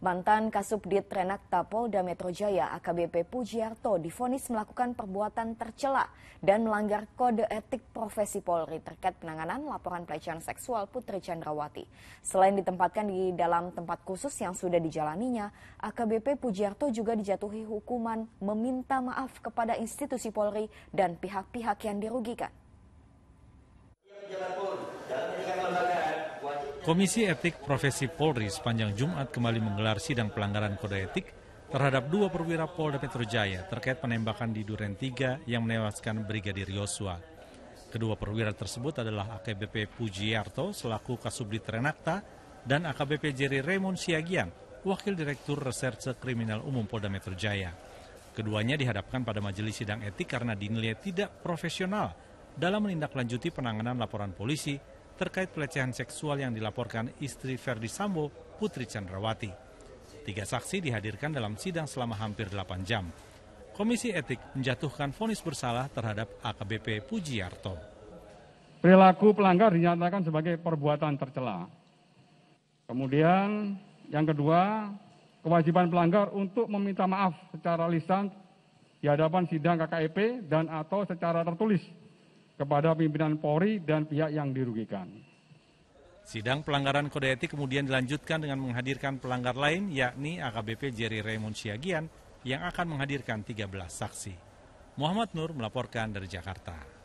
Mantan Kasubdit Renakta Polda Metro Jaya AKBP Pujiarto difonis melakukan perbuatan tercela dan melanggar kode etik profesi Polri terkait penanganan laporan pelecehan seksual Putri Chandrawati. Selain ditempatkan di dalam tempat khusus yang sudah dijalaninya, AKBP Pujiarto juga dijatuhi hukuman meminta maaf kepada institusi Polri dan pihak-pihak yang dirugikan. Komisi Etik Profesi Polri sepanjang Jumat kembali menggelar sidang pelanggaran kode etik terhadap dua perwira Polda Metro Jaya terkait penembakan di Duren 3 yang menewaskan Brigadir Yosua. Kedua perwira tersebut adalah AKBP Pujiarto selaku Kasubdit Renakta dan AKBP Jerry Raymond Siagian, Wakil Direktur Reserse Kriminal Umum Polda Metro Jaya. Keduanya dihadapkan pada majelis sidang etik karena dinilai tidak profesional dalam menindaklanjuti penanganan laporan polisi terkait pelecehan seksual yang dilaporkan istri Verdi Sambo, Putri Chandrawati. Tiga saksi dihadirkan dalam sidang selama hampir 8 jam. Komisi Etik menjatuhkan vonis bersalah terhadap AKBP Pujiarto. Perilaku pelanggar dinyatakan sebagai perbuatan tercela. Kemudian yang kedua, kewajiban pelanggar untuk meminta maaf secara lisan di hadapan sidang KKEP dan atau secara tertulis kepada pimpinan Polri dan pihak yang dirugikan. Sidang pelanggaran kode etik kemudian dilanjutkan dengan menghadirkan pelanggar lain yakni AKBP Jerry Raymond Siagian yang akan menghadirkan 13 saksi. Muhammad Nur melaporkan dari Jakarta.